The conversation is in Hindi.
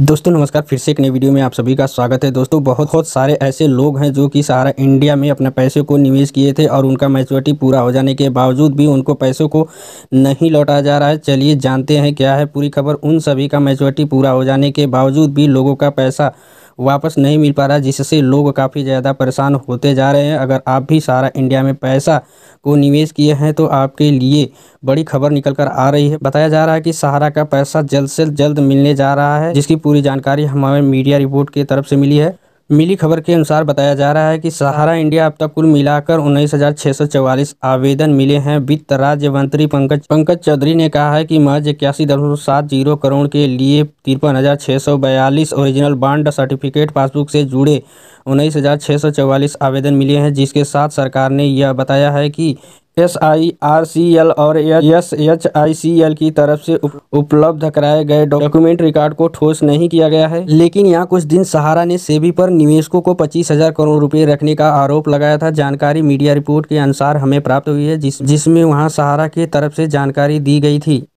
दोस्तों नमस्कार फिर से एक नई वीडियो में आप सभी का स्वागत है दोस्तों बहुत बहुत सारे ऐसे लोग हैं जो कि सारा इंडिया में अपने पैसे को निवेश किए थे और उनका मैच्योरिटी पूरा हो जाने के बावजूद भी उनको पैसों को नहीं लौटाया जा रहा है चलिए जानते हैं क्या है पूरी खबर उन सभी का मैच्योरिटी पूरा हो जाने के बावजूद भी लोगों का पैसा वापस नहीं मिल पा रहा जिससे लोग काफ़ी ज़्यादा परेशान होते जा रहे हैं अगर आप भी सारा इंडिया में पैसा को निवेश किए हैं तो आपके लिए बड़ी खबर निकल कर आ रही है बताया जा रहा है कि सहारा का पैसा जल्द से जल्द मिलने जा रहा है जिसकी पूरी जानकारी हमारे मीडिया रिपोर्ट की तरफ से मिली है मिली खबर के अनुसार बताया जा रहा है कि सहारा इंडिया अब तक कुल मिलाकर उन्नीस हजार सौ चौवालीस आवेदन मिले हैं वित्त राज्य मंत्री पंकज पंकज चौधरी ने कहा है कि मध्य इक्यासी दशमलव सात जीरो करोड़ के लिए तिरपन हजार सौ बयालीस ओरिजिनल बांड सर्टिफिकेट पासबुक से जुड़े उन्नीस हजार सौ चौवालीस आवेदन मिले हैं जिसके साथ सरकार ने यह बताया है कि S I R C L और S H I C L की तरफ से उपलब्ध कराए गए डॉक्यूमेंट रिकॉर्ड को ठोस नहीं किया गया है लेकिन यहाँ कुछ दिन सहारा ने सेबी पर निवेशकों को पच्चीस हजार करोड़ रुपए रखने का आरोप लगाया था जानकारी मीडिया रिपोर्ट के अनुसार हमें प्राप्त हुई है जिस जिसमें वहाँ सहारा की तरफ से जानकारी दी गई थी